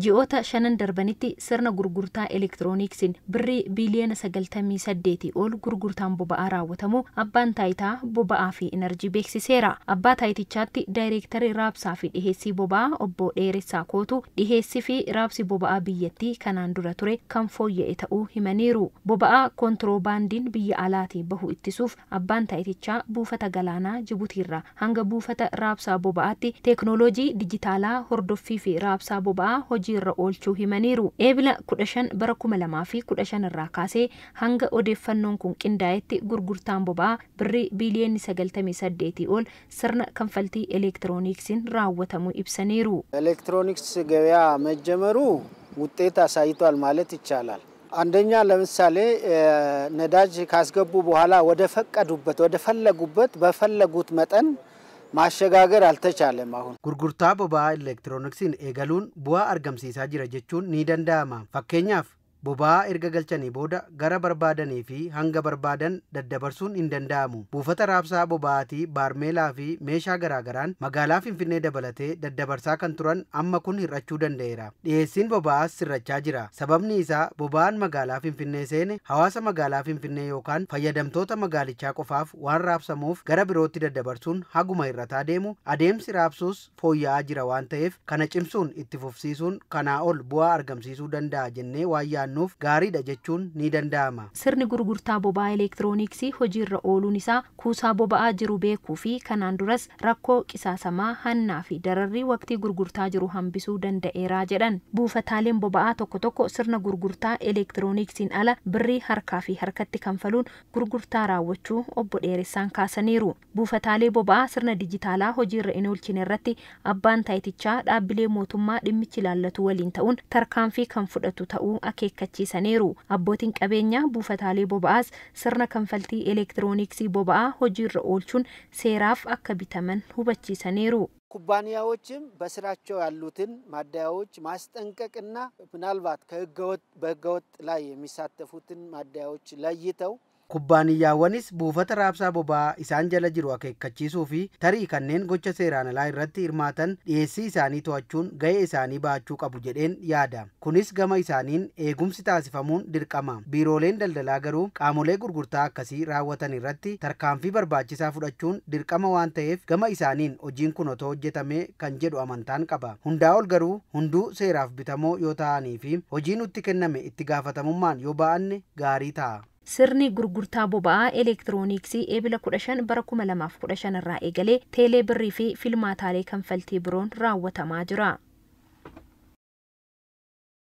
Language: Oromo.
ji'oota shanan darbanitti sirna gurgurtaa elektirooniksiin birrii biiliyoona 98 ol gurgurtaan boba'aa raawwatamu abbaan taayitaa boba'aa fi enerjii beeksiseera. Abbaa taayitichaatti daayirektari raabsaa fi dhiheessii boba'aa obbo Dheeressaa Kootu dhiheessii fi raabsi boba'aa biyyattii kanaan dura ture kan fooyya'e ta'uu himaniiru. Boba'aa koontiroobaandiin biyya alaatii bahu ittisuuf abbaan taayitichaa buufata galaanaa Jibutiirraa hanga buufata raabsaa boba'aatti teeknooloojii dijitaalaa hordoffii fi raabsaa boba'aa hojii irra oolchuu himaniiru. Eebila kudha shan bara kuma lamaa fi kudha shan irraa kaasee hanga odeeffannoon kun qindaa'etti gurgurtaan boba'aa birrii biiliyoonni sagaltamii saddeetii ol sirna kanfaltii elektirooniksiin raawwatamu ibsaniiru. Elektirooniksi ገበያ መጀመሩ ውጤት አሳይቷል ማለት ይቻላል። አንደኛ ለምሳሌ ነዳጅ ካስገቡ በኋላ ወደ ፈቀዱበት ወደ ፈለጉበት በፈለጉት መጠን ማሸጋገር አልተቻለም። ahun. gurgurtaa boba'aa elektirooniksiin eegaluun bu'aa argamsiisaa jira jechuun ni danda'ama. Fakkeenyaaf boba'aa erga galchanii booda gara barbaadanii fi hanga barbaadan daddabarsuun hin danda'amu buufata raabsaa boba'aatii baarmeelaa fi meeshaa garaagaraan magaalaa finfinnee dabalatee daddabarsaa kan turan amma kun hir'achuu danda'eera dhiyeessiin boba'aas sirrachaa jira sababni isaa boba'aan magaalaa finfinnee seene hawaasa magaalaa finfinnee yookaan fayyadamtoota magaalichaa qofaaf waan raabsamuuf gara birootti daddabarsuun haguma hir'ataa deemu adeemsi raabsuus fooyya'aa jira waan ta'eef kana cimsuun itti fufsiisuun kanaa ol bu'aa argamsiisuu danda'a barbaannuuf gaariidha jechuun ni danda'ama. Sirni gurgurtaa boba'aa elektirooniksii hojiirra ooluun isaa kuusaa boba'aa jiru beekuu fi kanaan duras rakkoo qisaasamaa hannaa fi dararrii waqtii gurgurtaa jiru hambisuu danda'eeraa jedhan. Buufataaleen boba'aa tokko tokko sirna gurgurtaa elektirooniksiin ala birrii harkaa fi harkatti kan faluun gurgurtaa raawwachuu obbo dheeressaan kaasaniiru. Buufataalee boba'aa sirna dijitaalaa hojiirra hin oolchine irratti abbaan taayitichaa dhaabbilee mootummaa dhimmichi laallatu waliin ta'uun tarkaanfii kan fudhatu ta'uu akeekka. rakkachiisaniiru abbootiin qabeenyaa buufataalee boba'aas sirna kanfaltii elektirooniksii boba'aa hojiirra oolchuun seeraaf akka bitaman hubachiisaniiru። ኩባንያዎችም በስራቸው ያሉትን ማደያዎች ማስጠንቀቅና ምናልባት ከህገወጥ በህገወጥ ላይ የሚሳተፉትን ማደያዎች ለይተው Kubbaaniyyaawwanis buufata raabsaa boba'aa isaan jala jiru akeekkachiisuu fi tarii kanneen gocha seeraan alaa irratti hirmaatan dhiyeessii isaanii to'achuun ga'ee isaanii baachuu qabu jedheen yaada. Kunis gama isaaniin eegumsi taasifamuun dirqama. Biirooleen daldalaa garuu qaamolee gurgurtaa akkasii raawwatan irratti tarkaanfii barbaachisaa fudhachuun dirqama waan ta'eef gama isaaniin hojiin kun otoo hojjetame kan jedhu amantaan qaba. Hundaa ol garuu hunduu seeraaf bitamoo yoo ta'anii fi hojii nutti kenname itti gaafatamummaan yoo ba'anne gaarii ta'a. Sirni gurgurtaa boba'aa elektirooniksii eebila 15 bara 2015 irraa eegalee teelee birrii fi filmaataalee kanfaltii biroon raawwatamaa jira.